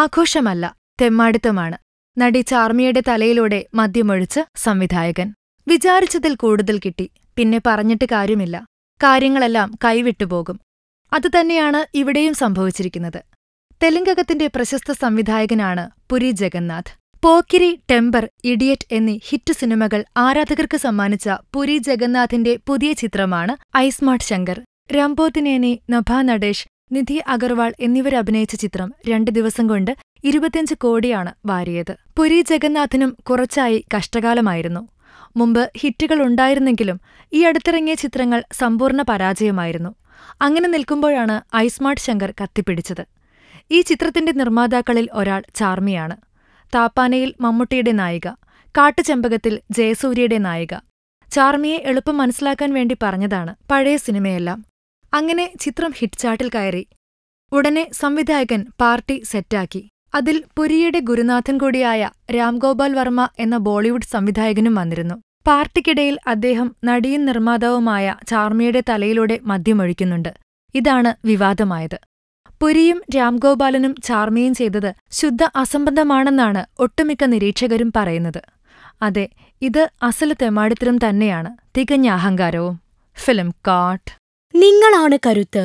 ആഘോഷമല്ല തെമ്മാടിത്തമാണ് നടി ചാർമിയുടെ തലയിലൂടെ മദ്യമൊഴിച്ച് സംവിധായകൻ വിചാരിച്ചതിൽ കൂടുതൽ കിട്ടി പിന്നെ പറഞ്ഞിട്ട് കാര്യമില്ല കാര്യങ്ങളെല്ലാം കൈവിട്ടുപോകും അതുതന്നെയാണ് ഇവിടെയും സംഭവിച്ചിരിക്കുന്നത് തെലുങ്കകത്തിന്റെ പ്രശസ്ത സംവിധായകനാണ് പുരി ജഗന്നാഥ് പോക്കിരി ടെമ്പർ ഇഡിയറ്റ് എന്നീ ഹിറ്റ് സിനിമകൾ ആരാധകർക്ക് സമ്മാനിച്ച പുരി ജഗന്നാഥിന്റെ പുതിയ ചിത്രമാണ് ഐസ്മാർട്ട് ശങ്കർ രംബോത്തിനേനി നഭാ നടേഷ് നിധി അഗർവാൾ എന്നിവരഭിനയിച്ച ചിത്രം രണ്ട് ദിവസം കൊണ്ട് ഇരുപത്തിയഞ്ച് കോടിയാണ് വാരിയത് പുരി ജഗന്നാഥിനും കുറച്ചായി കഷ്ടകാലമായിരുന്നു മുമ്പ് ഹിറ്റുകൾ ഉണ്ടായിരുന്നെങ്കിലും ഈ അടുത്തിറങ്ങിയ ചിത്രങ്ങൾ സമ്പൂർണ്ണ പരാജയമായിരുന്നു അങ്ങനെ നിൽക്കുമ്പോഴാണ് ഐസ്മാർട്ട് ശങ്കർ കത്തിപ്പിടിച്ചത് ഈ ചിത്രത്തിന്റെ നിർമ്മാതാക്കളിൽ ഒരാൾ ചാർമിയാണ് താപ്പാനയിൽ മമ്മൂട്ടിയുടെ നായിക കാട്ടുചെമ്പകത്തിൽ ജയസൂര്യയുടെ നായിക ചാർമിയെ എളുപ്പം മനസ്സിലാക്കാൻ വേണ്ടി പറഞ്ഞതാണ് പഴയ സിനിമയെല്ലാം അങ്ങനെ ചിത്രം ഹിറ്റ് ചാർട്ടിൽ കയറി ഉടനെ സംവിധായകൻ പാർട്ടി സെറ്റാക്കി അതിൽ പുരിയുടെ ഗുരുനാഥൻ കൂടിയായ രാംഗോപാൽ വർമ്മ എന്ന ബോളിവുഡ് സംവിധായകനും വന്നിരുന്നു പാർട്ടിക്കിടയിൽ അദ്ദേഹം നടിയും നിർമ്മാതാവുമായ ചാർമിയുടെ തലയിലൂടെ മദ്യമൊഴിക്കുന്നുണ്ട് ഇതാണ് വിവാദമായത് പുരിയും രാംഗോപാലനും ചാർമിയും ചെയ്തത് ശുദ്ധ അസംബന്ധമാണെന്നാണ് ഒട്ടുമിക്ക നിരീക്ഷകരും പറയുന്നത് അതെ ഇത് അസല് തെമാടിത്തരം തന്നെയാണ് തികഞ്ഞ അഹങ്കാരവും ഫിലിം കാട്ട് നിങ്ങളാണ് കരുത്ത്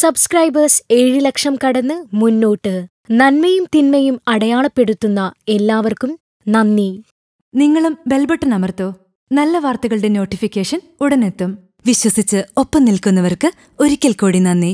സബ്സ്ക്രൈബേഴ്സ് ഏഴ് ലക്ഷം കടന്ന് മുന്നോട്ട് നന്മയും തിന്മയും അടയാളപ്പെടുത്തുന്ന എല്ലാവർക്കും നന്ദി നിങ്ങളും ബെൽബട്ടൺ അമർത്തോ നല്ല വാർത്തകളുടെ നോട്ടിഫിക്കേഷൻ ഉടനെത്തും വിശ്വസിച്ച് ഒപ്പം നിൽക്കുന്നവർക്ക് ഒരിക്കൽ കൂടി നന്ദി